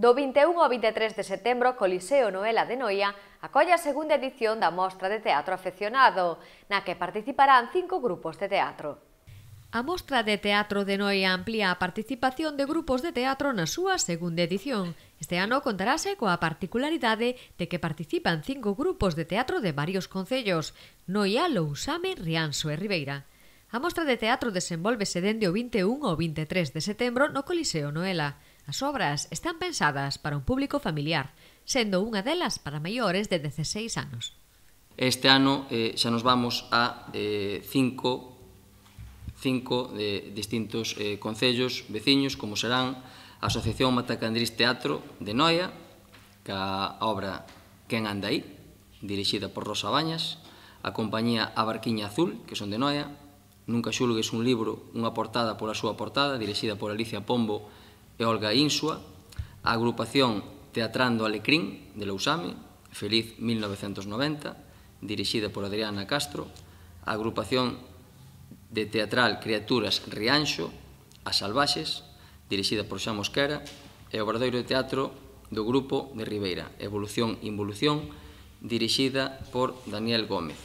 Do 21 ao 23 de setembro, Coliseo Noela de Noia acolle a segunda edición da Mostra de Teatro Afeccionado, na que participarán cinco grupos de teatro. A Mostra de Teatro de Noia amplía a participación de grupos de teatro na súa segunda edición. Este ano contarase coa particularidade de que participan cinco grupos de teatro de varios concellos, Noia, Lousame, Rianxo e Ribeira. A Mostra de Teatro desenvolvese dende o 21 ao 23 de setembro no Coliseo Noela. As obras están pensadas para un público familiar, sendo unha delas para maiores de 16 anos. Este ano eh, xa nos vamos a eh, cinco, cinco de eh, distintos eh, concellos veciños, como serán a Asociación Matacandrís Teatro de Noia, ca obra Quen anda aí, dirixida por Rosa Bañas, a compañía A Barquiña Azul, que son de Noia, Nunca xulgues un libro, unha portada pola súa portada, dirixida por Alicia Pombo, e Olga Insua, a agrupación Teatrando Alecrín de Lousame, Feliz 1990, dirixida por Adriana Castro, a agrupación de teatral Criaturas Rianxo, As Salvaxes, dirixida por Xa Mosquera, e o Obradoiro de Teatro do Grupo de Ribeira, Evolución Involución, dirixida por Daniel Gómez.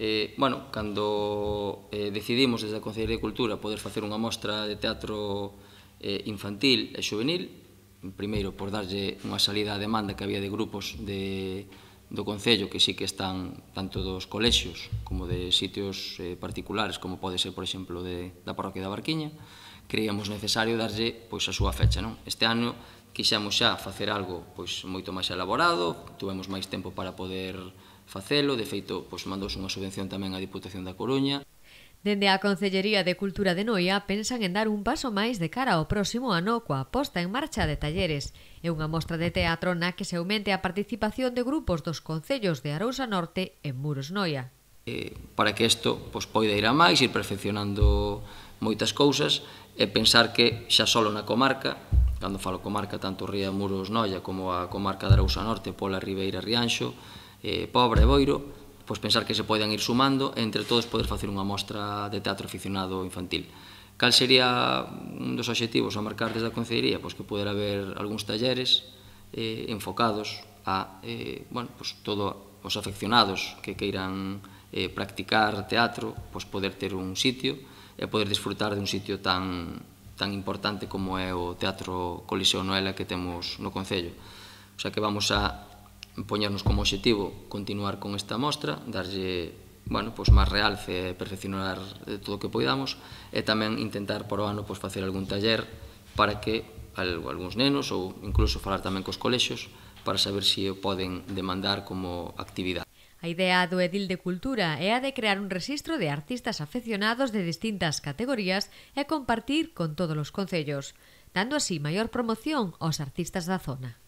Eh, bueno, cando eh, decidimos desde a Consellería de Cultura poder facer unha mostra de teatro eh, infantil e juvenil, primeiro por darlle unha salida á demanda que había de grupos de, do Concello que sí que están tanto dos colexios como de sitios eh, particulares como pode ser, por exemplo, de, da parroquia da Barquiña creíamos necesario darlle pois a súa fecha non? este ano quixamos xa facer algo pois moito máis elaborado tuvemos máis tempo para poder facelo de feito pois mandouse unha subvención tamén á Diputación da Coruña Dende a Concellería de Cultura de Noia pensan en dar un paso máis de cara ao próximo ano coa posta en marcha de talleres e unha mostra de teatro na que se aumente a participación de grupos dos concellos de Arousa Norte e Muros Noia. Eh, para que isto pois, poida ir a máis, ir perfeccionando moitas cousas e pensar que xa solo na comarca cando falo comarca tanto Ría Muros Noia como a comarca de Arousa Norte pola Ribeira Rianxo eh, Pobre e Boiro pois pensar que se poden ir sumando e entre todos poder facer unha mostra de teatro aficionado infantil. Cal sería un dos obxectivos a marcar desde a Concellería? Pois que poder haber algúns talleres eh, enfocados a eh, bueno, pois todo os afeccionados que queiran eh, practicar teatro, pois poder ter un sitio e poder disfrutar de un sitio tan, tan importante como é o Teatro Coliseo Noela que temos no Concello. O sea que vamos a poñernos como objetivo continuar con esta mostra, darlle bueno, pois máis realce e perfeccionar eh, todo o que poidamos e tamén intentar por o ano pois facer algún taller para que algúns nenos ou incluso falar tamén cos colexos para saber se o poden demandar como actividade. A idea do Edil de Cultura é a de crear un rexistro de artistas afeccionados de distintas categorías e compartir con todos os concellos, dando así maior promoción aos artistas da zona.